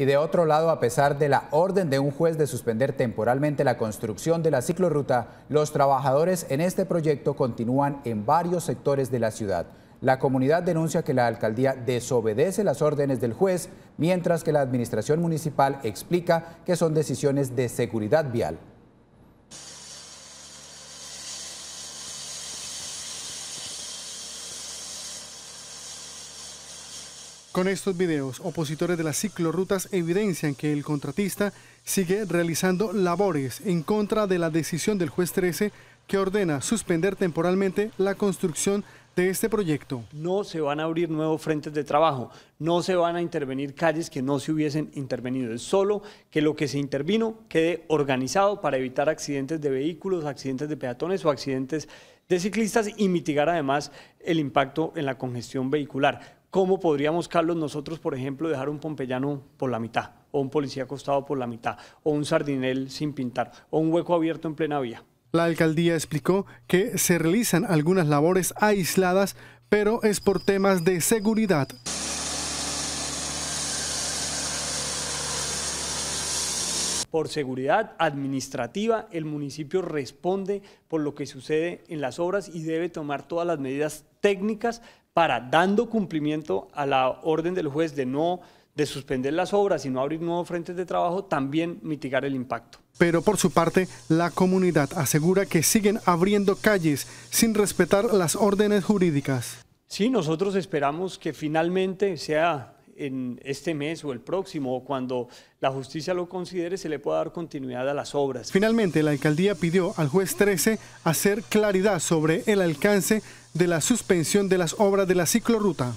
y de otro lado, a pesar de la orden de un juez de suspender temporalmente la construcción de la ciclorruta, los trabajadores en este proyecto continúan en varios sectores de la ciudad. La comunidad denuncia que la alcaldía desobedece las órdenes del juez, mientras que la administración municipal explica que son decisiones de seguridad vial. Con estos videos, opositores de las ciclorrutas evidencian que el contratista sigue realizando labores en contra de la decisión del juez 13 que ordena suspender temporalmente la construcción de este proyecto. No se van a abrir nuevos frentes de trabajo, no se van a intervenir calles que no se hubiesen intervenido, es solo que lo que se intervino quede organizado para evitar accidentes de vehículos, accidentes de peatones o accidentes de ciclistas y mitigar además el impacto en la congestión vehicular. ¿Cómo podríamos, Carlos, nosotros, por ejemplo, dejar un pompeyano por la mitad, o un policía acostado por la mitad, o un sardinel sin pintar, o un hueco abierto en plena vía? La alcaldía explicó que se realizan algunas labores aisladas, pero es por temas de seguridad. por seguridad administrativa, el municipio responde por lo que sucede en las obras y debe tomar todas las medidas técnicas para, dando cumplimiento a la orden del juez de no de suspender las obras y no abrir nuevos frentes de trabajo, también mitigar el impacto. Pero por su parte, la comunidad asegura que siguen abriendo calles sin respetar las órdenes jurídicas. Sí, nosotros esperamos que finalmente sea en este mes o el próximo, o cuando la justicia lo considere, se le pueda dar continuidad a las obras. Finalmente, la alcaldía pidió al juez 13 hacer claridad sobre el alcance de la suspensión de las obras de la ciclorruta.